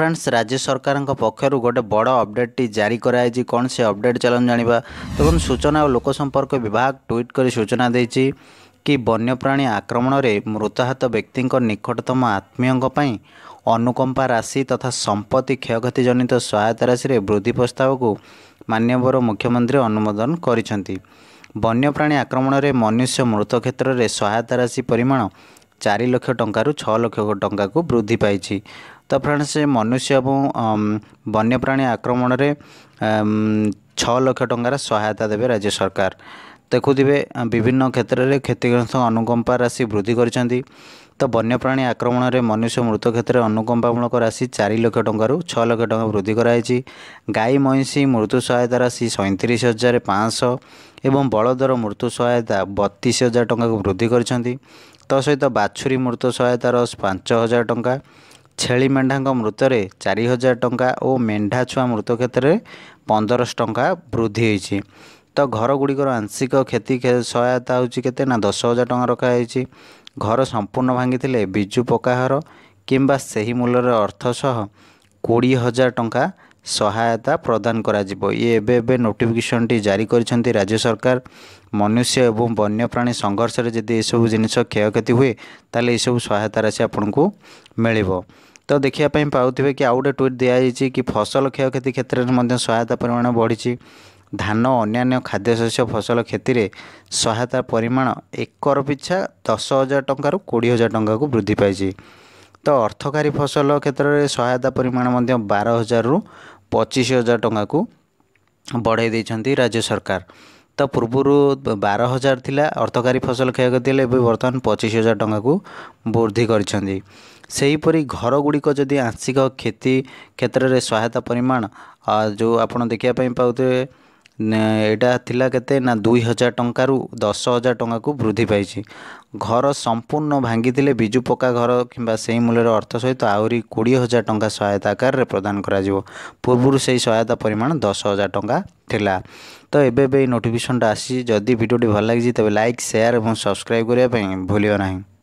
friends ରାଜ୍ୟ ସରକାରଙ୍କ ପକ୍ଷରୁ ଗୋଟେ ବଡ଼ ଅପଡେଟ୍ଟି ଜାରି କରାଯାଇଛି କ'ଣ ସେ ଅପଡେଟ୍ ଚାଲନ୍ତୁ ଜାଣିବା ଏବଂ ସୂଚନା ଓ ଲୋକସମ୍ପର୍କ ବିଭାଗ ଟ୍ୱିଟ୍ କରି ସୂଚନା ଦେଇଛି କି ବନ୍ୟପ୍ରାଣୀ ଆକ୍ରମଣରେ ମୃତାହତ ବ୍ୟକ୍ତିଙ୍କ ନିକଟତମ ଆତ୍ମୀୟଙ୍କ ପାଇଁ ଅନୁକମ୍ପା ରାଶି ତଥା ସମ୍ପତ୍ତି କ୍ଷୟକ୍ଷତି ଜନିତ ସହାୟତା ରାଶିରେ ବୃଦ୍ଧି ପ୍ରସ୍ତାବକୁ ମାନ୍ୟବର ମୁଖ୍ୟମନ୍ତ୍ରୀ ଅନୁମୋଦନ କରିଛନ୍ତି ବନ୍ୟପ୍ରାଣୀ ଆକ୍ରମଣରେ ମନୁଷ୍ୟ ମୃତ କ୍ଷେତ୍ରରେ ସହାୟତା ରାଶି ପରିମାଣ ଚାରି ଲକ୍ଷ ଟଙ୍କାରୁ ଛଅ ଲକ୍ଷ ଟଙ୍କାକୁ ବୃଦ୍ଧି ପାଇଛି ତ ଫ୍ରେଣ୍ଡସ୍ ମନୁଷ୍ୟ ଏବଂ ବନ୍ୟପ୍ରାଣୀ ଆକ୍ରମଣରେ ଛଅ ଲକ୍ଷ ଟଙ୍କାର ସହାୟତା ଦେବେ ରାଜ୍ୟ ସରକାର ଦେଖୁଥିବେ ବିଭିନ୍ନ କ୍ଷେତ୍ରରେ କ୍ଷତିଗ୍ରସ୍ତ ଅନୁକମ୍ପା ରାଶି ବୃଦ୍ଧି କରିଛନ୍ତି ତ ବନ୍ୟପ୍ରାଣୀ ଆକ୍ରମଣରେ ମନୁଷ୍ୟ ମୃତ କ୍ଷେତ୍ରରେ ଅନୁକମ୍ପାମୂଳକ ରାଶି ଚାରି ଲକ୍ଷ ଟଙ୍କାରୁ ଛଅ ଲକ୍ଷ ଟଙ୍କା ବୃଦ୍ଧି କରାଯାଇଛି ଗାଈ ମଇଁଷି ମୃତ୍ୟୁ ସହାୟତା ରାଶି ସଇଁତିରିଶ ହଜାର ପାଞ୍ଚଶହ ଏବଂ ବଳଦର ମୃତ୍ୟୁ ସହାୟତା ବତିଶ ହଜାର ଟଙ୍କାକୁ ବୃଦ୍ଧି କରିଛନ୍ତି ତା ସହିତ ବାଛୁରୀ ମୃତ ସହାୟତାର ପାଞ୍ଚ ହଜାର ଟଙ୍କା ଛେଳି ମେଣ୍ଢାଙ୍କ ମୃତରେ ଚାରି ହଜାର ଟଙ୍କା ଓ ମେଣ୍ଢା ଛୁଆ ମୃତ କ୍ଷେତ୍ରରେ ପନ୍ଦରଶହ ଟଙ୍କା ବୃଦ୍ଧି ହୋଇଛି ତ ଘରଗୁଡ଼ିକର ଆଂଶିକ କ୍ଷତି ସହାୟତା ହେଉଛି କେତେ ନା ଦଶ ହଜାର ଟଙ୍କା ରଖାଯାଇଛି ଘର ସମ୍ପୂର୍ଣ୍ଣ ଭାଙ୍ଗିଥିଲେ ବିଜୁ ପକ୍କା ଘର କିମ୍ବା ସେହି ମୂଲ୍ୟର ଅର୍ଥ ସହ କୋଡ଼ିଏ ହଜାର ଟଙ୍କା ସହାୟତା ପ୍ରଦାନ କରାଯିବ ଇଏ ଏବେ ଏବେ ନୋଟିଫିକେସନ୍ଟି ଜାରି କରିଛନ୍ତି ରାଜ୍ୟ ସରକାର ମନୁଷ୍ୟ ଏବଂ ବନ୍ୟପ୍ରାଣୀ ସଂଘର୍ଷରେ ଯଦି ଏସବୁ ଜିନିଷ କ୍ଷୟକ୍ଷତି ହୁଏ ତାହେଲେ ଏସବୁ ସହାୟତା ରାଶି ଆପଣଙ୍କୁ ମିଳିବ ତ ଦେଖିବା ପାଇଁ ପାଉଥିବେ କି ଆଉ ଗୋଟେ ଟ୍ୱିଟ୍ ଦିଆଯାଇଛି କି ଫସଲ କ୍ଷୟକ୍ଷତି କ୍ଷେତ୍ରରେ ମଧ୍ୟ ସହାୟତା ପରିମାଣ ବଢ଼ିଛି ଧାନ ଅନ୍ୟାନ୍ୟ ଖାଦ୍ୟଶସ୍ୟ ଫସଲ କ୍ଷତିରେ ସହାୟତା ପରିମାଣ ଏକର ପିଛା ଦଶ ହଜାର ଟଙ୍କାରୁ କୋଡ଼ିଏ ହଜାର ଟଙ୍କାକୁ ବୃଦ୍ଧି ପାଇଛି ତ ଅର୍ଥକାରୀ ଫସଲ କ୍ଷେତ୍ରରେ ସହାୟତା ପରିମାଣ ମଧ୍ୟ ବାର ହଜାରରୁ ପଚିଶ ହଜାର ଟଙ୍କାକୁ ବଢ଼େଇ ଦେଇଛନ୍ତି ରାଜ୍ୟ ସରକାର ତ ପୂର୍ବରୁ ବାର ହଜାର ଥିଲା ଅର୍ଥକାରୀ ଫସଲ କ୍ଷୟକ୍ଷତି ହେଲେ ଏବେ ବର୍ତ୍ତମାନ ପଚିଶ ହଜାର ଟଙ୍କାକୁ ବୃଦ୍ଧି କରିଛନ୍ତି ସେହିପରି ଘରଗୁଡ଼ିକ ଯଦି ଆଂଶିକ କ୍ଷତି କ୍ଷେତ୍ରରେ ସହାୟତା ପରିମାଣ ଯେଉଁ ଆପଣ ଦେଖିବା ପାଇଁ ପାଉଥିବେ ଏଇଟା ଥିଲା କେତେ ନା ଦୁଇ ହଜାର ଟଙ୍କାରୁ ଦଶ ହଜାର ଟଙ୍କାକୁ ବୃଦ୍ଧି ପାଇଛି ଘର ସମ୍ପୂର୍ଣ୍ଣ ଭାଙ୍ଗିଥିଲେ ବିଜୁ ପକ୍କା ଘର କିମ୍ବା ସେହି ମୂଲ୍ୟର ଅର୍ଥ ସହିତ ଆହୁରି କୋଡ଼ିଏ ହଜାର ଟଙ୍କା ସହାୟତା ଆକାରରେ ପ୍ରଦାନ କରାଯିବ ପୂର୍ବରୁ ସେହି ସହାୟତା ପରିମାଣ ଦଶ ହଜାର ଟଙ୍କା ଥିଲା ତ ଏବେ ଏବେ ଏଇ ନୋଟିଫିକେସନ୍ଟା ଆସିଛି ଯଦି ଭିଡ଼ିଓଟି ଭଲ ଲାଗିଛି ତେବେ ଲାଇକ୍ ସେୟାର୍ ଏବଂ ସବସ୍କ୍ରାଇବ୍ କରିବା ପାଇଁ ଭୁଲିବ ନାହିଁ